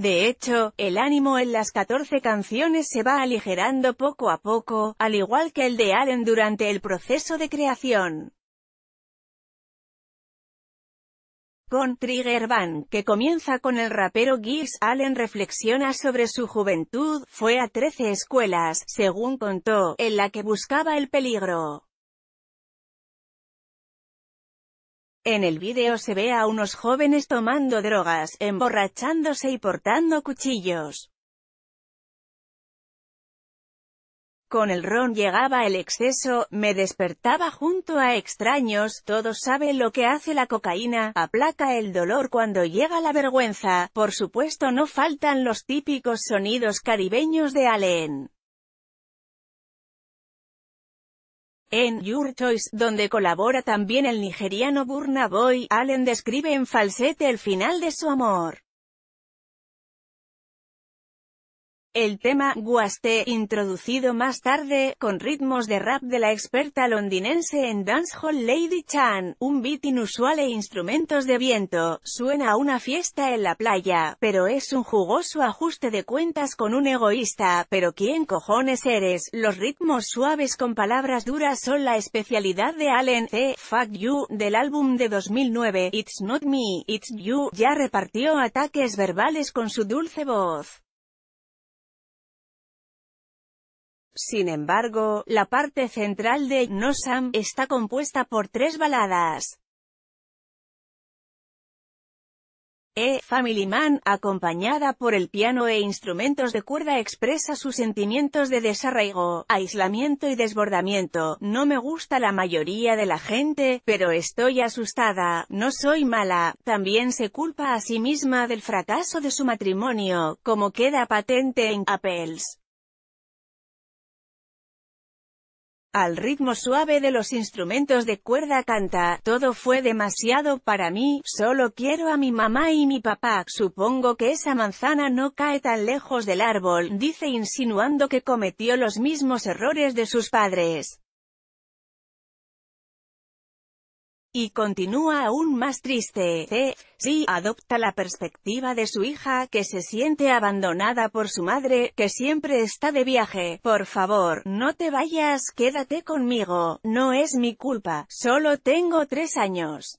De hecho, el ánimo en las 14 canciones se va aligerando poco a poco, al igual que el de Allen durante el proceso de creación. Con Trigger Band, que comienza con el rapero Gibbs, Allen reflexiona sobre su juventud, fue a 13 escuelas, según contó, en la que buscaba el peligro. En el vídeo se ve a unos jóvenes tomando drogas, emborrachándose y portando cuchillos. Con el ron llegaba el exceso, me despertaba junto a extraños, todos saben lo que hace la cocaína, aplaca el dolor cuando llega la vergüenza, por supuesto no faltan los típicos sonidos caribeños de Allen. En Your Choice, donde colabora también el nigeriano Burna Boy, Allen describe en falsete el final de su amor. El tema "Guaste" introducido más tarde, con ritmos de rap de la experta londinense en dancehall Lady Chan, un beat inusual e instrumentos de viento, suena a una fiesta en la playa, pero es un jugoso ajuste de cuentas con un egoísta, pero ¿quién cojones eres? Los ritmos suaves con palabras duras son la especialidad de Allen C. Fuck You, del álbum de 2009, It's Not Me, It's You, ya repartió ataques verbales con su dulce voz. Sin embargo, la parte central de No Sam está compuesta por tres baladas. E. Family Man, acompañada por el piano e instrumentos de cuerda expresa sus sentimientos de desarraigo, aislamiento y desbordamiento. No me gusta la mayoría de la gente, pero estoy asustada, no soy mala. También se culpa a sí misma del fracaso de su matrimonio, como queda patente en Apples. Al ritmo suave de los instrumentos de cuerda canta, todo fue demasiado para mí, solo quiero a mi mamá y mi papá, supongo que esa manzana no cae tan lejos del árbol, dice insinuando que cometió los mismos errores de sus padres. Y continúa aún más triste, eh, si adopta la perspectiva de su hija, que se siente abandonada por su madre, que siempre está de viaje. Por favor, no te vayas, quédate conmigo, no es mi culpa, solo tengo tres años.